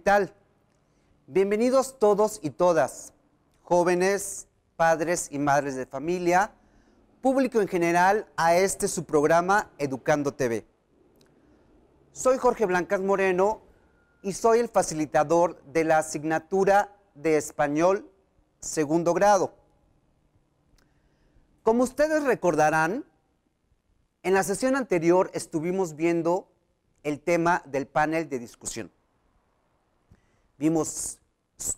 tal? Bienvenidos todos y todas, jóvenes, padres y madres de familia, público en general, a este su programa Educando TV. Soy Jorge Blancas Moreno y soy el facilitador de la asignatura de español segundo grado. Como ustedes recordarán, en la sesión anterior estuvimos viendo el tema del panel de discusión vimos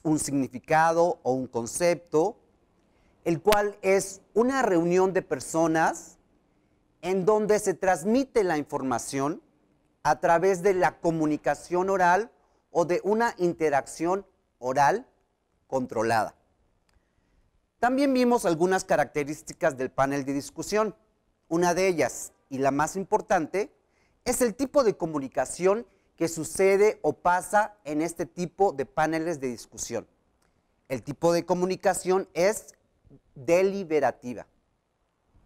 un significado o un concepto, el cual es una reunión de personas en donde se transmite la información a través de la comunicación oral o de una interacción oral controlada. También vimos algunas características del panel de discusión. Una de ellas, y la más importante, es el tipo de comunicación que sucede o pasa en este tipo de paneles de discusión. El tipo de comunicación es deliberativa.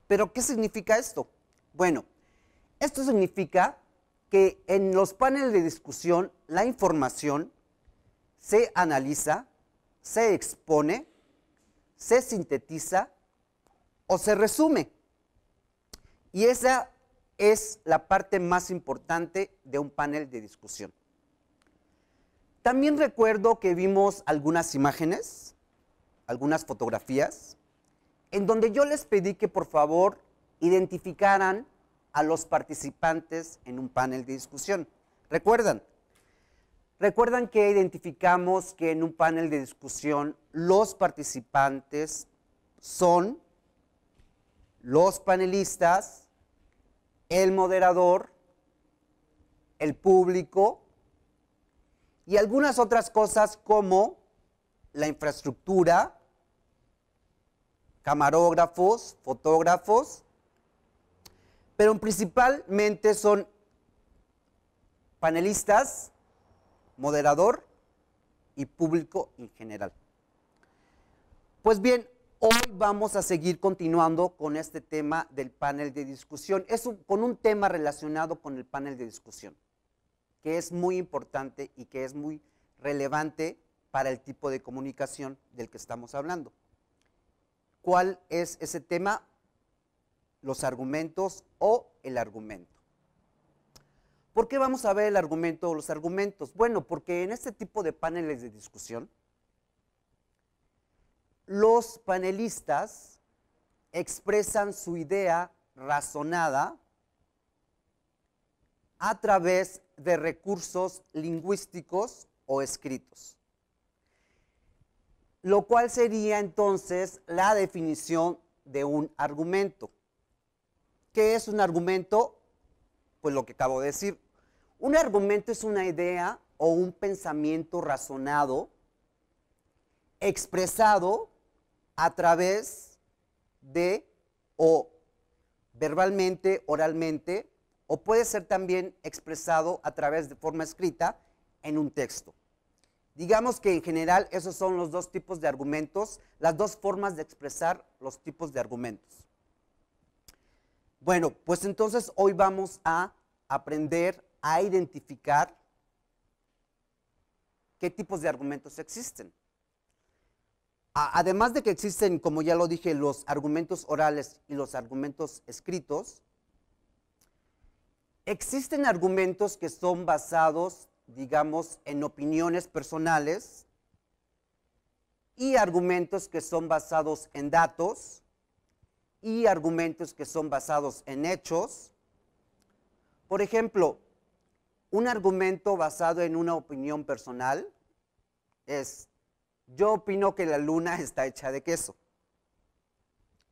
¿Pero qué significa esto? Bueno, esto significa que en los paneles de discusión la información se analiza, se expone, se sintetiza o se resume. Y esa es la parte más importante de un panel de discusión. También recuerdo que vimos algunas imágenes, algunas fotografías, en donde yo les pedí que por favor identificaran a los participantes en un panel de discusión. ¿Recuerdan? Recuerdan que identificamos que en un panel de discusión los participantes son los panelistas, el moderador, el público y algunas otras cosas como la infraestructura, camarógrafos, fotógrafos, pero principalmente son panelistas, moderador y público en general. Pues bien, Hoy vamos a seguir continuando con este tema del panel de discusión. Es con un tema relacionado con el panel de discusión, que es muy importante y que es muy relevante para el tipo de comunicación del que estamos hablando. ¿Cuál es ese tema? Los argumentos o el argumento. ¿Por qué vamos a ver el argumento o los argumentos? Bueno, porque en este tipo de paneles de discusión, los panelistas expresan su idea razonada a través de recursos lingüísticos o escritos, lo cual sería entonces la definición de un argumento. ¿Qué es un argumento? Pues lo que acabo de decir. Un argumento es una idea o un pensamiento razonado, expresado a través de o verbalmente, oralmente, o puede ser también expresado a través de forma escrita en un texto. Digamos que en general esos son los dos tipos de argumentos, las dos formas de expresar los tipos de argumentos. Bueno, pues entonces hoy vamos a aprender a identificar qué tipos de argumentos existen. Además de que existen, como ya lo dije, los argumentos orales y los argumentos escritos, existen argumentos que son basados, digamos, en opiniones personales y argumentos que son basados en datos y argumentos que son basados en hechos. Por ejemplo, un argumento basado en una opinión personal es yo opino que la luna está hecha de queso.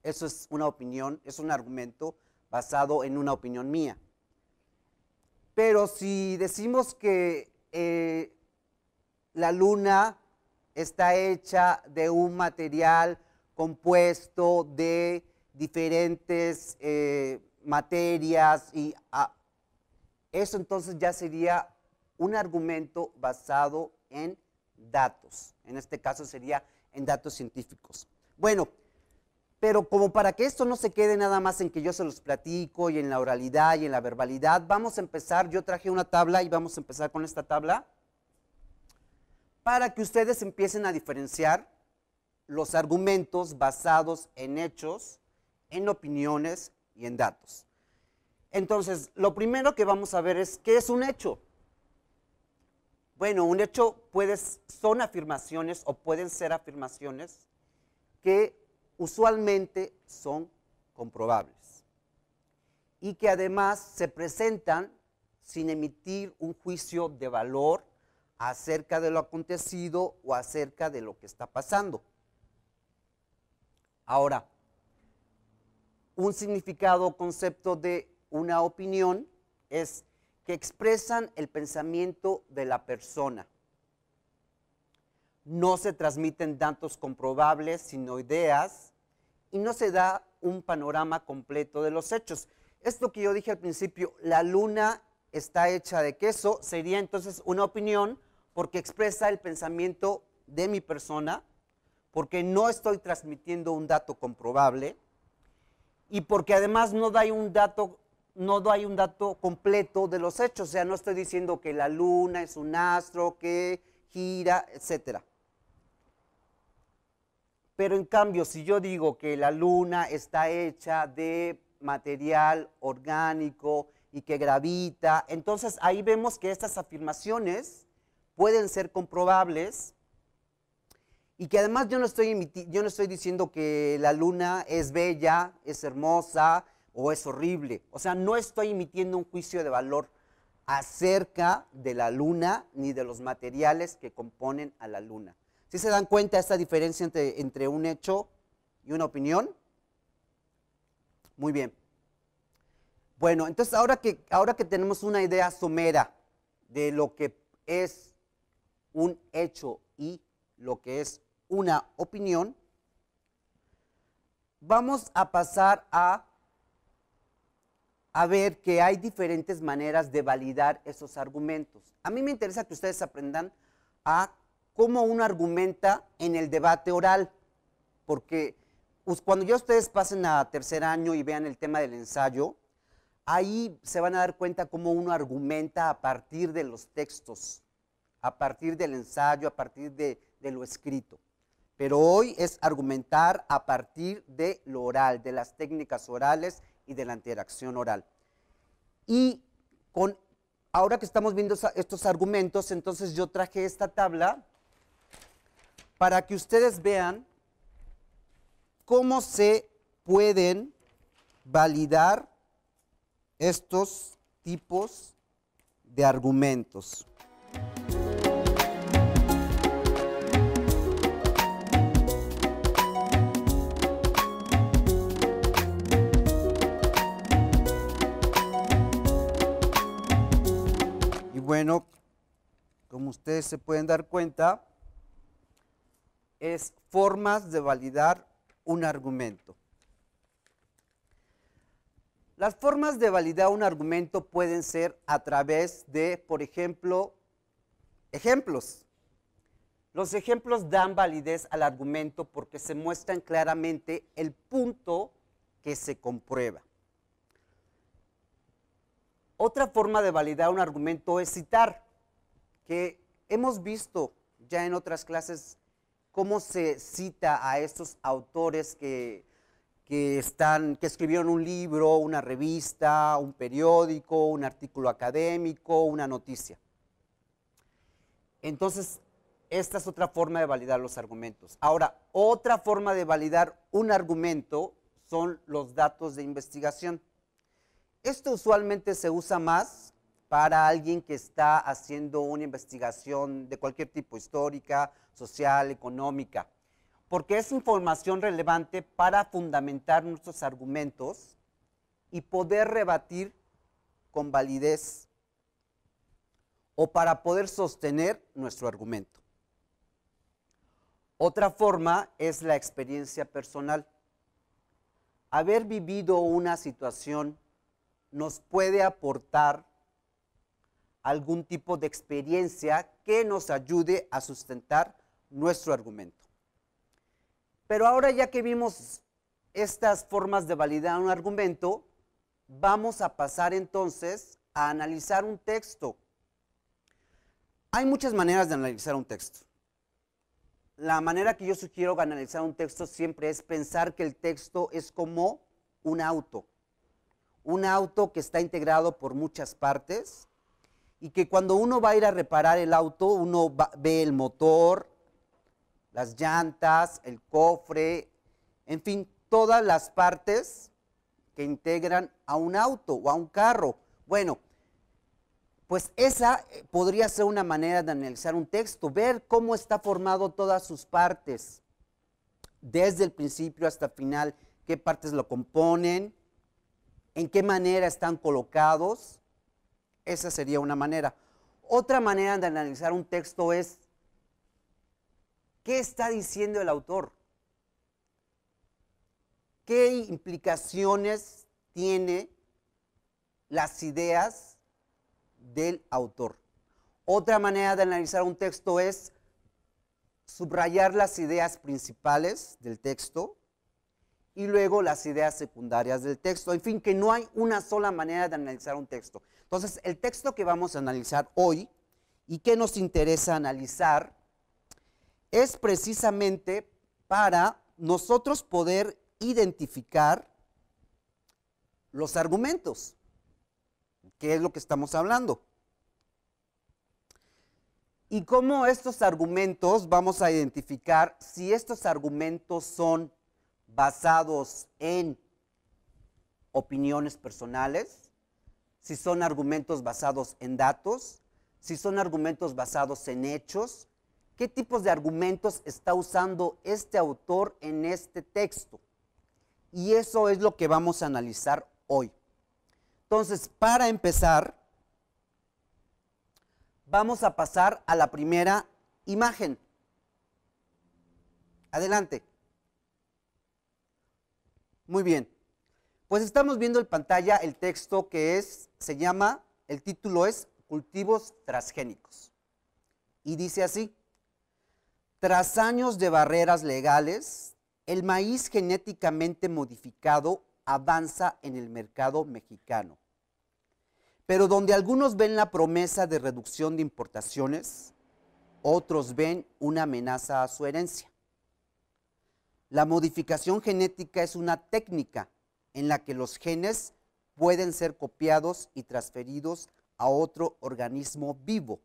Eso es una opinión, es un argumento basado en una opinión mía. Pero si decimos que eh, la luna está hecha de un material compuesto de diferentes eh, materias y ah, eso entonces ya sería un argumento basado en datos. En este caso sería en datos científicos. Bueno, pero como para que esto no se quede nada más en que yo se los platico y en la oralidad y en la verbalidad, vamos a empezar, yo traje una tabla y vamos a empezar con esta tabla para que ustedes empiecen a diferenciar los argumentos basados en hechos, en opiniones y en datos. Entonces, lo primero que vamos a ver es qué es un hecho. Bueno, un hecho son afirmaciones o pueden ser afirmaciones que usualmente son comprobables y que además se presentan sin emitir un juicio de valor acerca de lo acontecido o acerca de lo que está pasando. Ahora, un significado o concepto de una opinión es que expresan el pensamiento de la persona. No se transmiten datos comprobables, sino ideas, y no se da un panorama completo de los hechos. Esto que yo dije al principio, la luna está hecha de queso, sería entonces una opinión porque expresa el pensamiento de mi persona, porque no estoy transmitiendo un dato comprobable y porque además no da un dato no hay un dato completo de los hechos, o sea, no estoy diciendo que la luna es un astro que gira, etc. Pero en cambio, si yo digo que la luna está hecha de material orgánico y que gravita, entonces ahí vemos que estas afirmaciones pueden ser comprobables y que además yo yo no estoy diciendo que la luna es bella, es hermosa, o es horrible. O sea, no estoy emitiendo un juicio de valor acerca de la luna ni de los materiales que componen a la luna. ¿Sí se dan cuenta de esta diferencia entre, entre un hecho y una opinión? Muy bien. Bueno, entonces ahora que, ahora que tenemos una idea somera de lo que es un hecho y lo que es una opinión, vamos a pasar a a ver que hay diferentes maneras de validar esos argumentos. A mí me interesa que ustedes aprendan a cómo uno argumenta en el debate oral, porque cuando ya ustedes pasen a tercer año y vean el tema del ensayo, ahí se van a dar cuenta cómo uno argumenta a partir de los textos, a partir del ensayo, a partir de lo escrito. Pero hoy es argumentar a partir de lo oral, de las técnicas orales y de la interacción oral. Y con, ahora que estamos viendo estos argumentos, entonces yo traje esta tabla para que ustedes vean cómo se pueden validar estos tipos de argumentos. bueno, como ustedes se pueden dar cuenta, es formas de validar un argumento. Las formas de validar un argumento pueden ser a través de, por ejemplo, ejemplos. Los ejemplos dan validez al argumento porque se muestran claramente el punto que se comprueba. Otra forma de validar un argumento es citar, que hemos visto ya en otras clases cómo se cita a estos autores que, están, que escribieron un libro, una revista, un periódico, un artículo académico, una noticia. Entonces, esta es otra forma de validar los argumentos. Ahora, otra forma de validar un argumento son los datos de investigación. Esto usualmente se usa más para alguien que está haciendo una investigación de cualquier tipo, histórica, social, económica, porque es información relevante para fundamentar nuestros argumentos y poder rebatir con validez o para poder sostener nuestro argumento. Otra forma es la experiencia personal. Haber vivido una situación nos puede aportar algún tipo de experiencia que nos ayude a sustentar nuestro argumento. Pero ahora ya que vimos estas formas de validar un argumento, vamos a pasar entonces a analizar un texto. Hay muchas maneras de analizar un texto. La manera que yo sugiero analizar un texto siempre es pensar que el texto es como un auto un auto que está integrado por muchas partes y que cuando uno va a ir a reparar el auto, uno ve el motor, las llantas, el cofre, en fin, todas las partes que integran a un auto o a un carro. Bueno, pues esa eh, podría ser una manera de analizar un texto, ver cómo está formado todas sus partes, desde el principio hasta el final, qué partes lo componen, en qué manera están colocados. Esa sería una manera. Otra manera de analizar un texto es qué está diciendo el autor. ¿Qué implicaciones tiene las ideas del autor? Otra manera de analizar un texto es subrayar las ideas principales del texto, y luego las ideas secundarias del texto. En fin, que no hay una sola manera de analizar un texto. Entonces, el texto que vamos a analizar hoy y que nos interesa analizar es precisamente para nosotros poder identificar los argumentos, ¿Qué es lo que estamos hablando. Y cómo estos argumentos, vamos a identificar si estos argumentos son basados en opiniones personales, si son argumentos basados en datos, si son argumentos basados en hechos, qué tipos de argumentos está usando este autor en este texto. Y eso es lo que vamos a analizar hoy. Entonces, para empezar, vamos a pasar a la primera imagen. Adelante. Muy bien. Pues estamos viendo en pantalla el texto que es, se llama, el título es Cultivos transgénicos. Y dice así, tras años de barreras legales, el maíz genéticamente modificado avanza en el mercado mexicano. Pero donde algunos ven la promesa de reducción de importaciones, otros ven una amenaza a su herencia. La modificación genética es una técnica en la que los genes pueden ser copiados y transferidos a otro organismo vivo,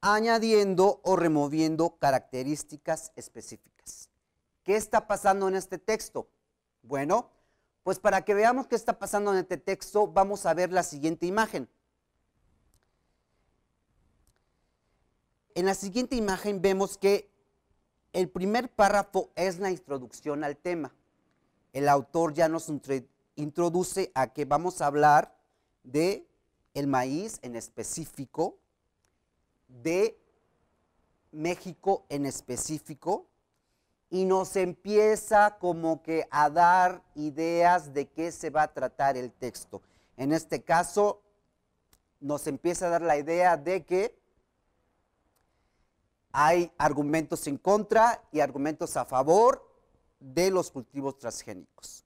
añadiendo o removiendo características específicas. ¿Qué está pasando en este texto? Bueno, pues para que veamos qué está pasando en este texto, vamos a ver la siguiente imagen. En la siguiente imagen vemos que el primer párrafo es la introducción al tema. El autor ya nos introduce a que vamos a hablar de el maíz en específico, de México en específico, y nos empieza como que a dar ideas de qué se va a tratar el texto. En este caso, nos empieza a dar la idea de que hay argumentos en contra y argumentos a favor de los cultivos transgénicos.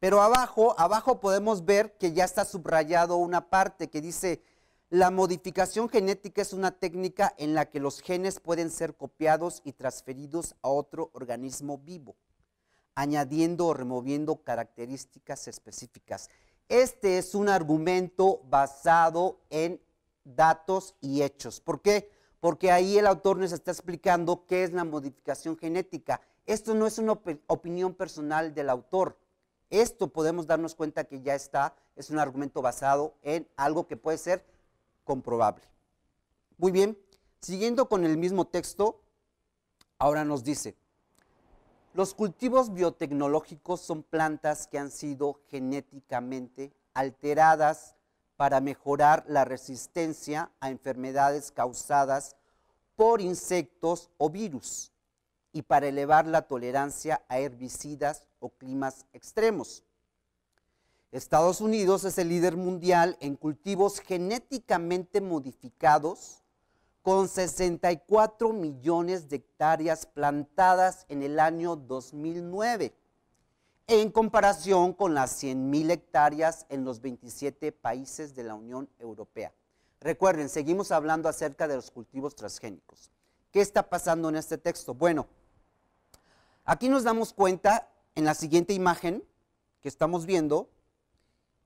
Pero abajo, abajo podemos ver que ya está subrayado una parte que dice, la modificación genética es una técnica en la que los genes pueden ser copiados y transferidos a otro organismo vivo, añadiendo o removiendo características específicas. Este es un argumento basado en datos y hechos. ¿Por qué? porque ahí el autor nos está explicando qué es la modificación genética. Esto no es una opinión personal del autor. Esto podemos darnos cuenta que ya está, es un argumento basado en algo que puede ser comprobable. Muy bien, siguiendo con el mismo texto, ahora nos dice, los cultivos biotecnológicos son plantas que han sido genéticamente alteradas para mejorar la resistencia a enfermedades causadas por insectos o virus y para elevar la tolerancia a herbicidas o climas extremos. Estados Unidos es el líder mundial en cultivos genéticamente modificados, con 64 millones de hectáreas plantadas en el año 2009 en comparación con las 100.000 hectáreas en los 27 países de la Unión Europea. Recuerden, seguimos hablando acerca de los cultivos transgénicos. ¿Qué está pasando en este texto? Bueno, aquí nos damos cuenta en la siguiente imagen que estamos viendo,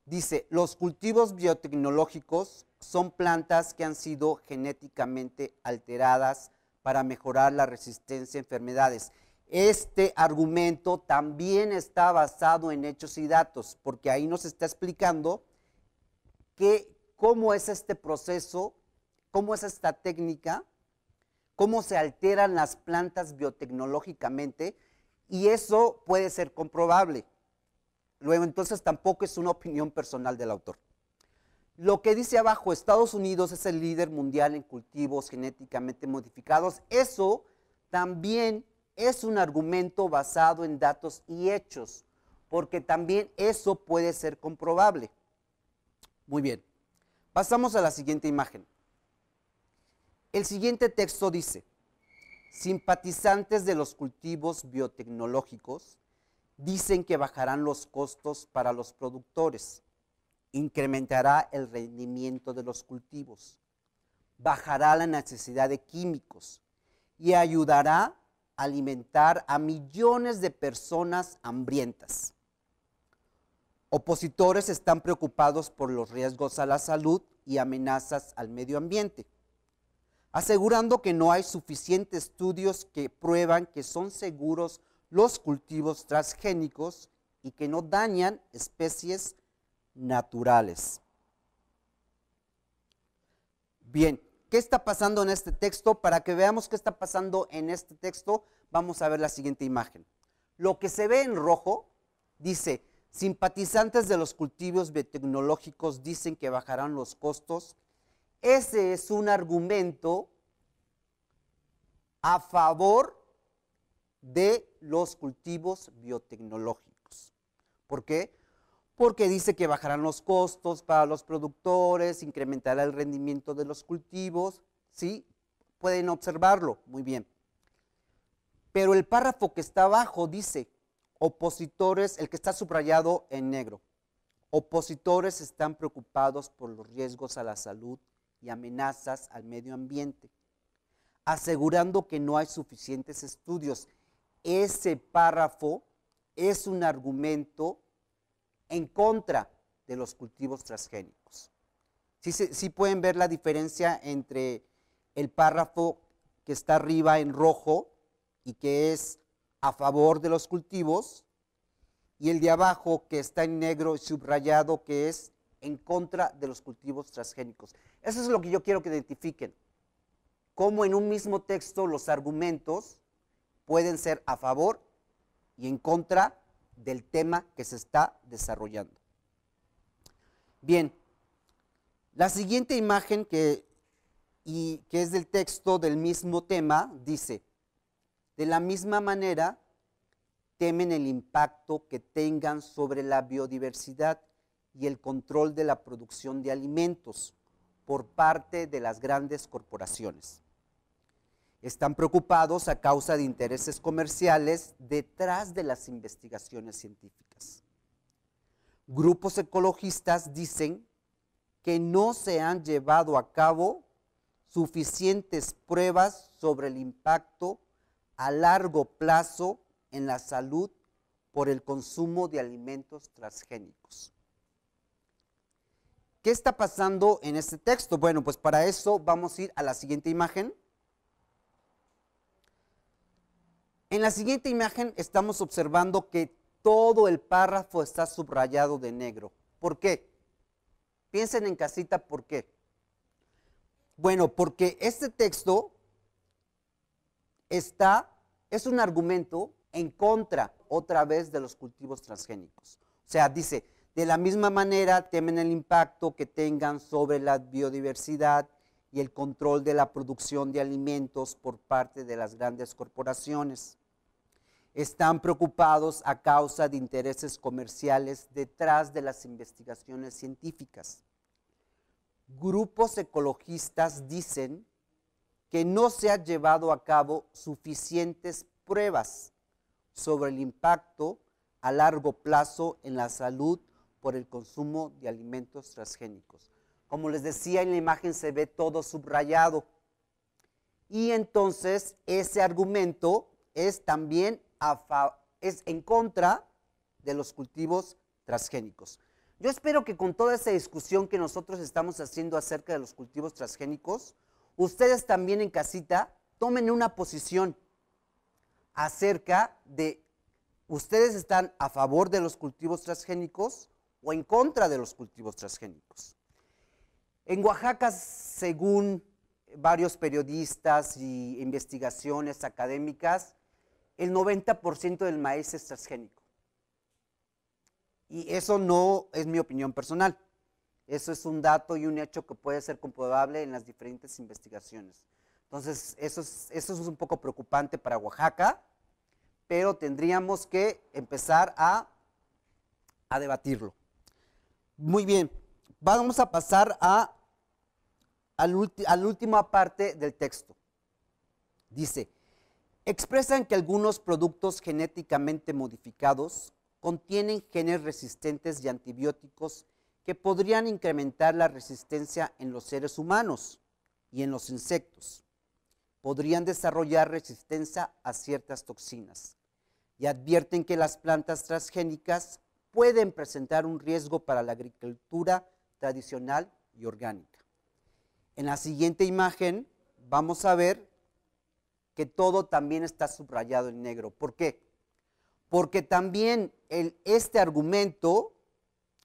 dice, los cultivos biotecnológicos son plantas que han sido genéticamente alteradas para mejorar la resistencia a enfermedades. Este argumento también está basado en hechos y datos, porque ahí nos está explicando que, cómo es este proceso, cómo es esta técnica, cómo se alteran las plantas biotecnológicamente, y eso puede ser comprobable. Luego, entonces tampoco es una opinión personal del autor. Lo que dice abajo, Estados Unidos es el líder mundial en cultivos genéticamente modificados. Eso también es un argumento basado en datos y hechos, porque también eso puede ser comprobable. Muy bien, pasamos a la siguiente imagen. El siguiente texto dice, simpatizantes de los cultivos biotecnológicos dicen que bajarán los costos para los productores, incrementará el rendimiento de los cultivos, bajará la necesidad de químicos y ayudará alimentar a millones de personas hambrientas. Opositores están preocupados por los riesgos a la salud y amenazas al medio ambiente, asegurando que no hay suficientes estudios que prueban que son seguros los cultivos transgénicos y que no dañan especies naturales. Bien, ¿Qué está pasando en este texto? Para que veamos qué está pasando en este texto, vamos a ver la siguiente imagen. Lo que se ve en rojo dice, simpatizantes de los cultivos biotecnológicos dicen que bajarán los costos. Ese es un argumento a favor de los cultivos biotecnológicos. ¿Por qué? porque dice que bajarán los costos para los productores, incrementará el rendimiento de los cultivos, ¿sí? Pueden observarlo, muy bien. Pero el párrafo que está abajo dice, opositores, el que está subrayado en negro, opositores están preocupados por los riesgos a la salud y amenazas al medio ambiente, asegurando que no hay suficientes estudios. Ese párrafo es un argumento en contra de los cultivos transgénicos. Sí, pueden ver la diferencia entre el párrafo que está arriba en rojo y que es a favor de los cultivos y el de abajo que está en negro subrayado que es en contra de los cultivos transgénicos. Eso es lo que yo quiero que identifiquen, cómo en un mismo texto los argumentos pueden ser a favor y en contra del tema que se está desarrollando. Bien, la siguiente imagen que, y, que es del texto del mismo tema dice, de la misma manera temen el impacto que tengan sobre la biodiversidad y el control de la producción de alimentos por parte de las grandes corporaciones están preocupados a causa de intereses comerciales detrás de las investigaciones científicas. Grupos ecologistas dicen que no se han llevado a cabo suficientes pruebas sobre el impacto a largo plazo en la salud por el consumo de alimentos transgénicos. ¿Qué está pasando en este texto? Bueno, pues para eso vamos a ir a la siguiente imagen. En la siguiente imagen estamos observando que todo el párrafo está subrayado de negro. ¿Por qué? Piensen en casita, ¿por qué? Bueno, porque este texto está, es un argumento en contra otra vez de los cultivos transgénicos. O sea, dice, de la misma manera temen el impacto que tengan sobre la biodiversidad y el control de la producción de alimentos por parte de las grandes corporaciones están preocupados a causa de intereses comerciales detrás de las investigaciones científicas. Grupos ecologistas dicen que no se han llevado a cabo suficientes pruebas sobre el impacto a largo plazo en la salud por el consumo de alimentos transgénicos. Como les decía, en la imagen se ve todo subrayado. Y entonces ese argumento es también es en contra de los cultivos transgénicos. Yo espero que con toda esa discusión que nosotros estamos haciendo acerca de los cultivos transgénicos, ustedes también en casita tomen una posición acerca de ustedes están a favor de los cultivos transgénicos o en contra de los cultivos transgénicos. En Oaxaca, según varios periodistas y investigaciones académicas, el 90% del maíz es transgénico. Y eso no es mi opinión personal. Eso es un dato y un hecho que puede ser comprobable en las diferentes investigaciones. Entonces, eso es, un poco preocupante para Oaxaca, pero tendríamos que empezar a, debatirlo. Muy bien, vamos a pasar a, a la última parte del texto. Dice, expresan que algunos productos genéticamente modificados contienen genes resistentes y antibióticos que podrían incrementar la resistencia en los seres humanos y en los insectos. Podrían desarrollar resistencia a ciertas toxinas y advierten que las plantas transgénicas pueden presentar un riesgo para la agricultura tradicional y orgánica. En la siguiente imagen vamos a ver que todo también está subrayado en negro. ¿Por qué? Porque también este argumento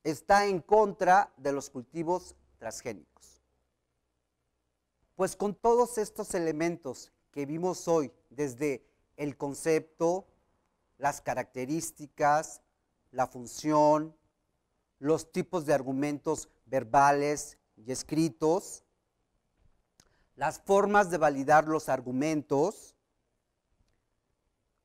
está en contra de los cultivos transgénicos. Pues con todos estos elementos que vimos hoy, desde el concepto, las características, la función, los tipos de argumentos verbales y escritos, las formas de validar los argumentos.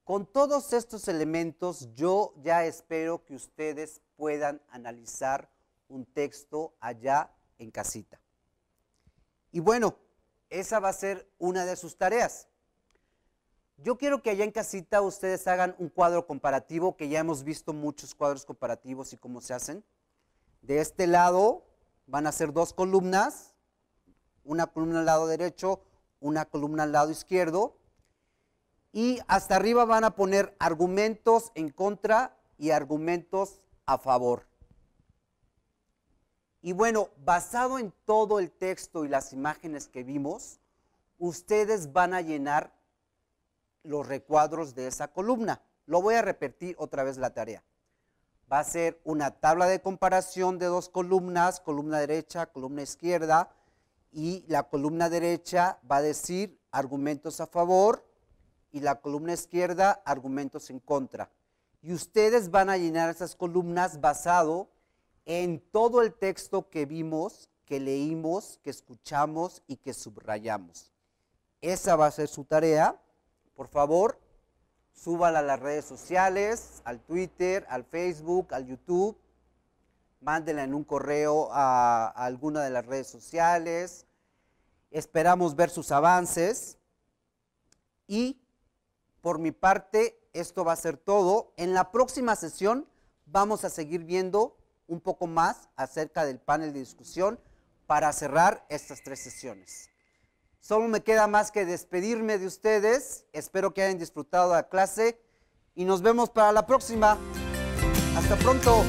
Con todos estos elementos yo ya espero que ustedes puedan analizar un texto allá en casita. Y bueno, esa va a ser una de sus tareas. Yo quiero que allá en casita ustedes hagan un cuadro comparativo, que ya hemos visto muchos cuadros comparativos y cómo se hacen. De este lado van a ser dos columnas una columna al lado derecho, una columna al lado izquierdo. Y hasta arriba van a poner argumentos en contra y argumentos a favor. Y bueno, basado en todo el texto y las imágenes que vimos, ustedes van a llenar los recuadros de esa columna. Lo voy a repetir otra vez la tarea. Va a ser una tabla de comparación de dos columnas, columna derecha, columna izquierda, y la columna derecha va a decir argumentos a favor y la columna izquierda argumentos en contra. Y ustedes van a llenar esas columnas basado en todo el texto que vimos, que leímos, que escuchamos y que subrayamos. Esa va a ser su tarea. Por favor, súbala a las redes sociales, al Twitter, al Facebook, al YouTube Mándela en un correo a, alguna de las redes sociales. Esperamos ver sus avances. Y por mi parte, esto va a ser todo. En la próxima sesión vamos a seguir viendo un poco más acerca del panel de discusión para cerrar estas tres sesiones. Solo me queda más que despedirme de ustedes. Espero que hayan disfrutado la clase y nos vemos para la próxima. Hasta pronto.